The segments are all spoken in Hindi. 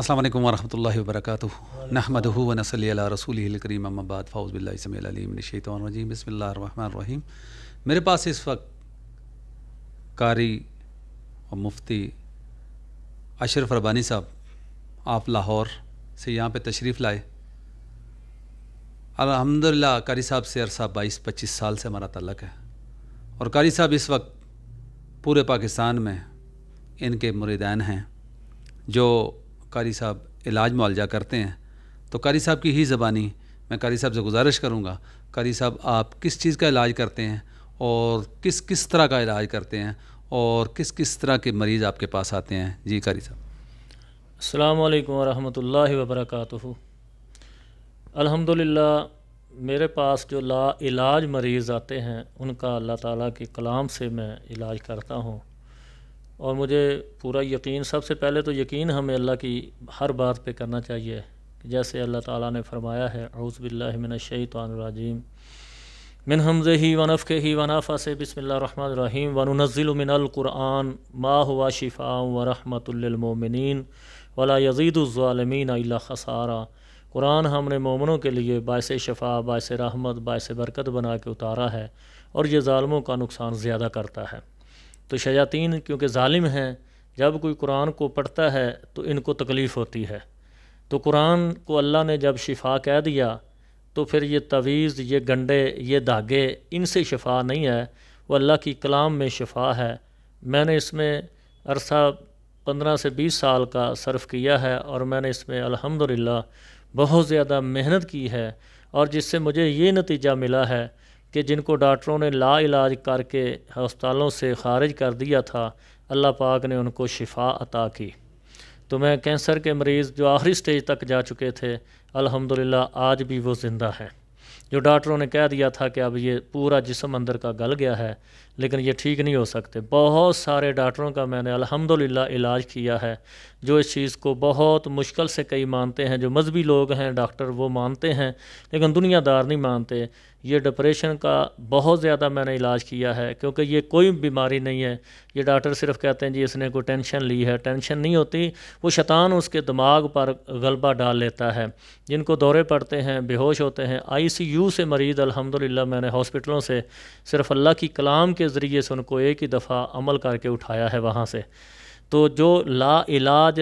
अस्सलाम वालेकुम वरहमतुल्लाहि वबरकातुहू नहमदहू व नसली अला करीम अम्माबाद फ़ौज बिल्लाहि अलीम शैतान रजीम बिस्मिल्लाहिर रहीम मेरे पास इस वक्त कारी और मुफ्ती अशरफ रबानी साहब आप लाहौर से यहाँ पर तशरीफ़ लाए अलहमदिल्ला कारी साहब से अरसा बाईस पच्चीस साल से हमारा तल्लक है और कारी साहब इस वक्त पूरे पाकिस्तान में इनके मुरीदान हैं जो कारी साहब इलाज मुआवजा करते हैं तो कारी साहब की ही ज़बानी मैं कारी साहब से गुजारिश करूँगा कारी साहब आप किस चीज़ का इलाज करते हैं और किस किस तरह का इलाज करते हैं और किस किस तरह के मरीज़ आपके पास आते हैं जी कारी साहब अल्लाम वरहमल वबरक अलहमदिल्ला मेरे पास जो ला इलाज मरीज़ आते हैं उनका अल्लाह ताला के कलाम से मैं इलाज करता हूँ और मुझे पूरा यकीन सबसे पहले तो यकीन हमें अल्लाह की हर बात पे करना चाहिए जैसे अल्लाह ताला ने फरमाया है अउज़बिल्लिमिनशैतरजीम मिन हमज़ ही वनफ़ के ही वनाफ़ा से बिसमीम वनज़िलमिनकुरान मा हुआ शिफ़ा व रहमतमिन वला यजीदालमीन अल्ला खसारा कुरान हमने मोमनों के लिए बायस शफा बायस रहमत बायस बरकत बना के उतारा है और ये ालमों का नुकसान ज़्यादा करता है तो शयातीन क्योंकि ालिम हैं जब कोई कुरान को पढ़ता है तो इनको तकलीफ़ होती है तो कुरान को अल्लाह ने जब शिफा कह दिया तो फिर ये तवीज़ ये गंडे ये धागे इनसे शिफा नहीं है वो अल्लाह की कलाम में शिफा है मैंने इसमें अरसा पंद्रह से बीस साल का सर्फ़ किया है और मैंने इसमें अलहमदिल्ला बहुत ज़्यादा मेहनत की है और जिससे मुझे ये नतीजा मिला है कि जिनको डॉक्टरों ने ला इलाज करके हस्पतालों से खारिज कर दिया था अल्लाह पाक ने उनको शिफा अता की तो मैं कैंसर के मरीज़ जो आखिरी स्टेज तक जा चुके थे अल्हम्दुलिल्लाह आज भी वो ज़िंदा हैं जो डॉक्टरों ने कह दिया था कि अब ये पूरा जिसम अंदर का गल गया है लेकिन ये ठीक नहीं हो सकते बहुत सारे डॉक्टरों का मैंने अल्हम्दुलिल्लाह इलाज किया है जो इस चीज़ को बहुत मुश्किल से कई मानते हैं जो मजहबी लोग हैं डॉक्टर वो मानते हैं लेकिन दुनियादार नहीं मानते ये डिप्रेशन का बहुत ज़्यादा मैंने इलाज किया है क्योंकि ये कोई बीमारी नहीं है ये डॉक्टर सिर्फ कहते हैं जी इसने कोई टेंशन ली है टेंशन नहीं होती वो शैतान उसके दिमाग पर गलबा डाल लेता है जिनको दौरे पड़ते हैं बेहोश होते हैं आईसीयू से मरीज़ अलहमदिल्ला मैंने हॉस्पिटलों से सिर्फ अल्लाह की कलाम के के ज़रिए से उनको एक ही दफ़ा अमल करके उठाया है वहाँ से तो जो ला इलाज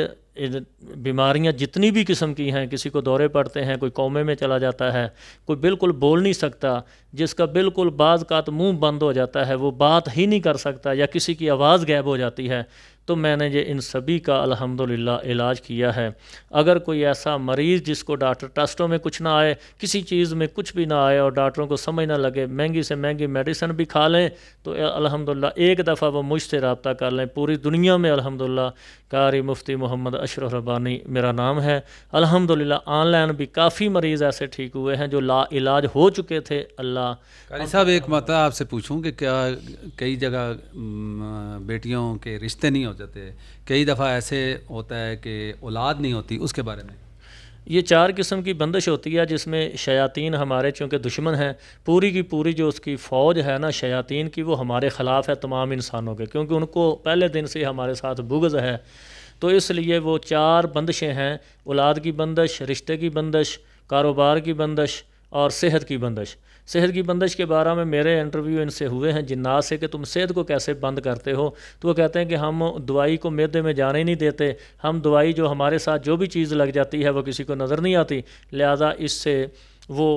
बीमारियां जितनी भी किस्म की हैं किसी को दौरे पड़ते हैं कोई कौमे में चला जाता है कोई बिल्कुल बोल नहीं सकता जिसका बिल्कुल बाज़ का तो मुँह बंद हो जाता है वो बात ही नहीं कर सकता या किसी की आवाज़ गैब हो जाती है तो मैंने ये इन सभी का अल्हम्दुलिल्लाह इलाज किया है अगर कोई ऐसा मरीज़ जिसको डॉक्टर टेस्टों में कुछ ना आए किसी चीज़ में कुछ भी ना आए और डॉक्टरों को समझ ना लगे महंगी से महंगी मेडिसिन भी खा लें तो अल्हम्दुलिल्लाह एक दफ़ा वो मुझसे रबता कर लें पूरी दुनिया में अलहमदिल्ला कारी मुफ्ती मोहम्मद अशरफ रबानी मेरा नाम है अलहमदिल्ला ऑनलाइन भी काफ़ी मरीज़ ऐसे ठीक हुए हैं जो ला इलाज हो चुके थे अल्लाह कारी साहब एक माता आपसे पूछूँ कि क्या कई जगह बेटियों के रिश्ते नहीं होते जाते हैं कई दफ़ा ऐसे होता है कि औलाद नहीं होती उसके बारे में ये चार किस्म की बंदिश होती है जिसमें शयातीन हमारे चूँकि दुश्मन हैं पूरी की पूरी जो उसकी फ़ौज है ना शयातीन की वो हमारे ख़िलाफ़ है तमाम इंसानों के क्योंकि उनको पहले दिन से हमारे साथ बुगज़ है तो इसलिए वो चार बंदिशें हैं औलाद की बंदिश रिश्ते की बंदिश कारोबार की बंदिश और सेहत की बंदिश सेहत की बंदिश के बारे में मेरे इंटरव्यू इनसे हुए हैं जिन्नात से कि तुम सेहत को कैसे बंद करते हो तो वो कहते हैं कि हम दवाई को मेदे में जाने नहीं देते हम दवाई जो हमारे साथ जो भी चीज़ लग जाती है वो किसी को नज़र नहीं आती लिहाजा इससे वो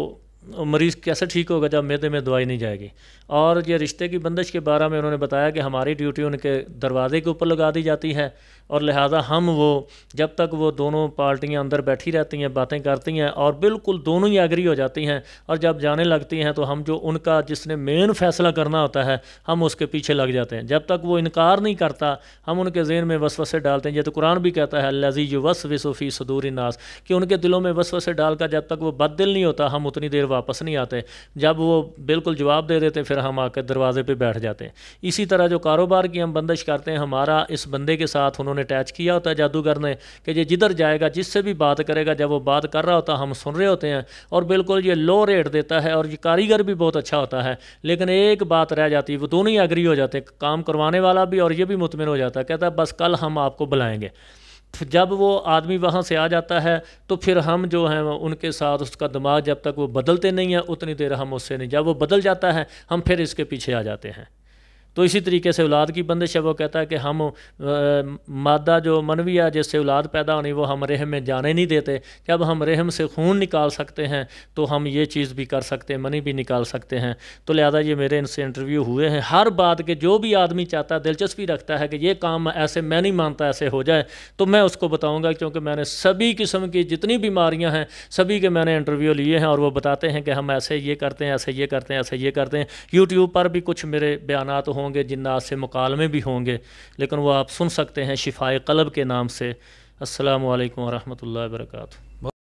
मरीज़ कैसे ठीक होगा जब मेदे में दवाई नहीं जाएगी और ये रिश्ते की बंदिश के बारे में उन्होंने बताया कि हमारी ड्यूटी उनके दरवाज़े के ऊपर लगा दी जाती है और लिहाजा हम वो जब तक वो दोनों पार्टियाँ अंदर बैठी रहती हैं बातें करती हैं और बिल्कुल दोनों ही एग्री हो जाती हैं और जब जाने लगती हैं तो हम जो उनका जिसने मेन फैसला करना होता है हम उसके पीछे लग जाते हैं जब तक वो इनकार नहीं करता हम उनके जेन में वस वसे डालते हैं ये तो कुरान भी कहता है लजीज वस वसूफ़ी सदूरी नास कि उनके दिलों में वस डाल डालकर जब तक वो बद दिल नहीं होता हम उतनी देर वापस नहीं आते जब वो बिल्कुल जवाब दे देते फिर हम आकर दरवाजे पे बैठ जाते हैं इसी तरह जो कारोबार की हम बंदिश करते हैं हमारा इस बंदे के साथ उन्होंने अटैच किया होता है जादूगर ने कि ये जिधर जाएगा जिससे भी बात करेगा जब वो बात कर रहा होता हम सुन रहे होते हैं और बिल्कुल ये लो रेट देता है और ये कारीगर भी बहुत अच्छा होता है लेकिन एक बात रह जाती है वो दोनों ही एग्री हो जाते काम करवाने वाला भी और ये भी मुतमिन हो जाता है कहता है बस कल हम आपको बुलाएंगे जब वो आदमी वहाँ से आ जाता है तो फिर हम जो हैं उनके साथ उसका दिमाग जब तक वो बदलते नहीं है उतनी देर हम उससे नहीं जब वो बदल जाता है हम फिर इसके पीछे आ जाते हैं तो इसी तरीके से औलाद की बंदिश है वो कहता है कि हम मादा जो मनविया जिससे औलाद पैदा होनी वो हम रहम में जाने नहीं देते जब हम रहम से खून निकाल सकते हैं तो हम ये चीज़ भी कर सकते हैं मनी भी निकाल सकते हैं तो लिहाजा ये मेरे इनसे इंटरव्यू हुए हैं हर बात के जो भी आदमी चाहता है दिलचस्पी रखता है कि ये काम ऐसे मैं नहीं मानता ऐसे हो जाए तो मैं उसको बताऊँगा क्योंकि मैंने सभी किस्म की जितनी बीमारियाँ हैं सभी के मैंने इंटरव्यू लिए हैं और वो बताते हैं कि हम ऐसे ये करते हैं ऐसे ये करते हैं ऐसे ये करते हैं यूट्यूब पर भी कुछ मेरे बयान हों होंगे जिन से मुकालमे भी होंगे लेकिन वह आप सुन सकते हैं शिफाए कलब के नाम से असलकम वरहमल वर्का